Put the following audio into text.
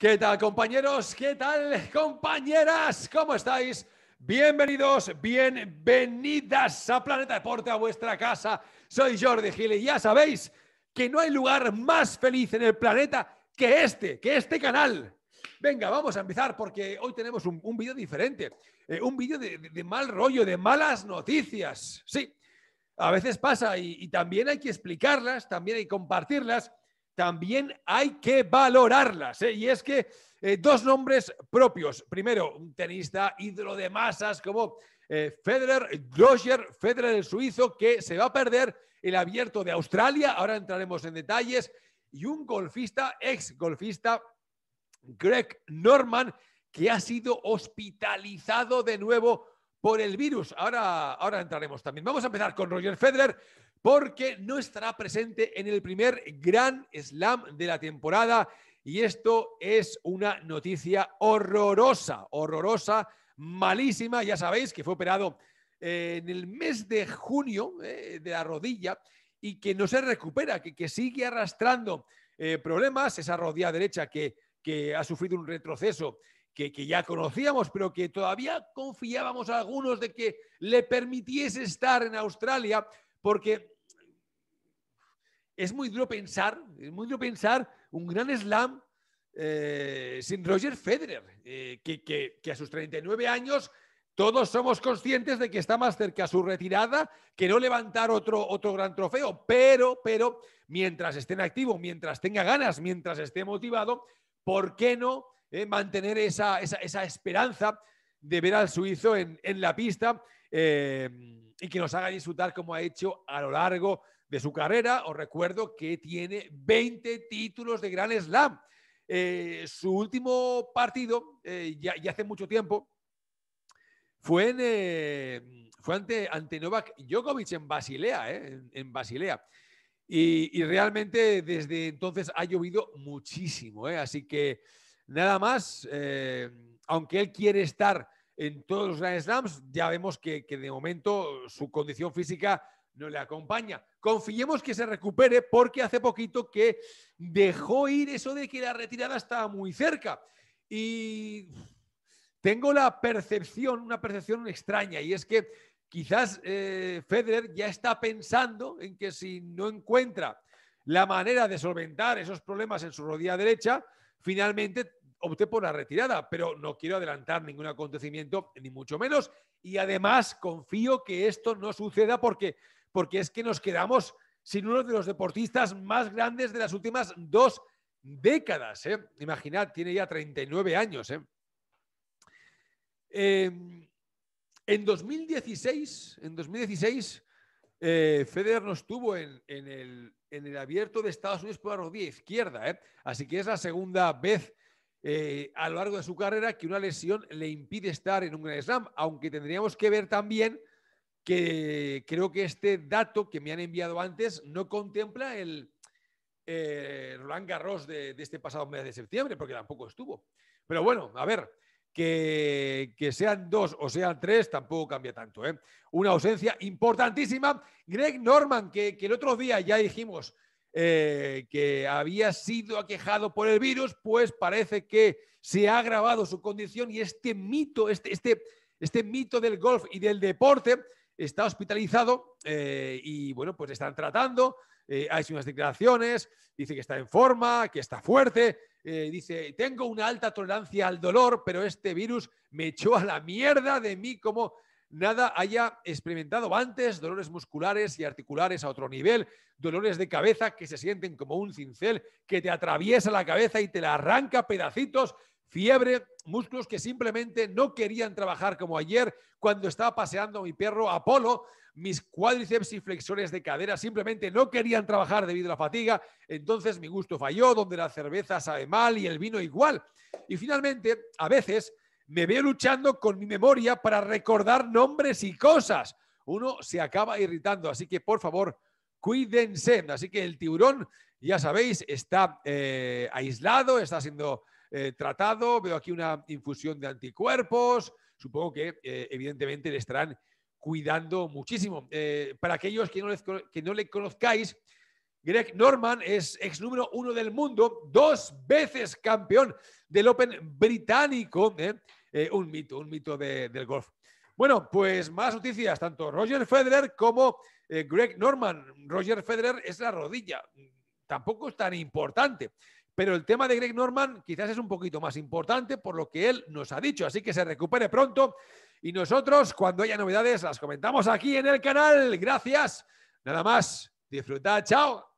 ¿Qué tal compañeros? ¿Qué tal compañeras? ¿Cómo estáis? Bienvenidos, bienvenidas a Planeta Deporte, a vuestra casa. Soy Jordi Gil y ya sabéis que no hay lugar más feliz en el planeta que este, que este canal. Venga, vamos a empezar porque hoy tenemos un, vídeo diferente, eh, un vídeo de, mal rollo, de malas noticias. Sí, a veces pasa y, y también hay que explicarlas, también hay que compartirlas también hay que valorarlas. ¿eh? Y es que eh, dos nombres propios. Primero, un tenista ídolo de masas como eh, Federer, Roger Federer el suizo, que se va a perder el abierto de Australia. Ahora entraremos en detalles. Y un golfista, ex golfista, Greg Norman, que ha sido hospitalizado de nuevo por el virus. Ahora, ahora entraremos también. Vamos a empezar con Roger Federer porque no estará presente en el primer Gran Slam de la temporada y esto es una noticia horrorosa, horrorosa, malísima. Ya sabéis que fue operado eh, en el mes de junio eh, de la rodilla y que no se recupera, que, que sigue arrastrando eh, problemas, esa rodilla derecha que, que ha sufrido un retroceso que, ya conocíamos, pero que todavía confiábamos a algunos de que le permitiese estar en Australia, porque es muy duro pensar, es muy duro pensar un gran slam eh, sin Roger Federer, eh, que, a sus 39 años todos somos conscientes de que está más cerca su retirada que no levantar otro, otro gran trofeo, pero, pero mientras esté en activo, mientras tenga ganas, mientras esté motivado, ¿por qué no eh, mantener esa, esperanza de ver al suizo en, la pista eh, y que nos haga disfrutar como ha hecho a lo largo de su carrera. Os recuerdo que tiene 20 títulos de Gran Slam. Eh, su último partido, ya, hace mucho tiempo, fue, fue ante, ante, Novak Djokovic en Basilea, Basilea. Y, realmente desde entonces ha llovido muchísimo, así que Nada más, eh, aunque él quiere estar en todos los Grand Slams, ya vemos que, de momento su condición física no le acompaña. Confiemos que se recupere porque hace poquito que dejó ir eso de que la retirada estaba muy cerca. Y tengo la percepción, una percepción extraña, y es que quizás eh, Federer ya está pensando en que si no encuentra la manera de solventar esos problemas en su rodilla derecha, finalmente opté por la retirada, pero no quiero adelantar ningún acontecimiento, ni mucho menos. Y además confío que esto no suceda porque, es que nos quedamos sin uno de los deportistas más grandes de las últimas dos décadas. ¿eh? Imaginad, tiene ya 39 años. ¿eh? Em, en 2016, en 2016 eh, Federer nos tuvo en, el, en, el, abierto de Estados Unidos por la rodilla izquierda. Así que es la segunda vez eh, a lo largo de su carrera que una lesión le impide estar en un Grand Slam, aunque tendríamos que ver también que creo que este dato que me han enviado antes no contempla el eh, Roland Garros de, este pasado mes de septiembre, porque tampoco estuvo. Pero bueno, a ver, que, sean dos o sean tres tampoco cambia tanto. ¿eh? Una ausencia importantísima. Greg Norman, que el otro día ya dijimos eh, que había sido aquejado por el virus, pues parece que se ha agravado su condición y este mito, este, este, este mito del golf y del deporte está hospitalizado eh, y bueno, pues están tratando. Eh, hay unas declaraciones, dice que está en forma, que está fuerte, dice, tengo una alta tolerancia al dolor, pero este virus me echó a la mierda de mí como nada haya experimentado antes dolores musculares y articulares a otro nivel, dolores de cabeza que se sienten como un cincel que te atraviesa la cabeza y te la arranca pedacitos, fiebre, músculos que simplemente no querían trabajar como ayer cuando estaba paseando mi perro Apolo, mis cuádriceps y flexores de cadera simplemente no querían trabajar debido a la fatiga, entonces mi gusto falló, donde la cerveza sabe mal y el vino igual. Y finalmente, a veces me veo luchando con mi memoria para recordar nombres y cosas. Uno se acaba irritando, así que por favor, cuídense. Así que el tiburón, ya sabéis, está eh, aislado, está siendo eh, tratado. Veo aquí una infusión de anticuerpos. Supongo que eh, evidentemente le estarán cuidando muchísimo. para aquellos que no, que no le conozcáis, Greg Norman es ex número uno del mundo, dos veces campeón del Open británico. ¿eh? Eh, un mito, un mito del golf. Bueno, pues más noticias, tanto Roger Federer como eh, Greg Norman. Roger Federer es la rodilla, tampoco es tan importante, pero el tema de Greg Norman quizás es un poquito más importante por lo que él nos ha dicho, así que se recupere pronto y nosotros cuando haya novedades las comentamos aquí en el canal. Gracias, nada más, disfrutad, chao.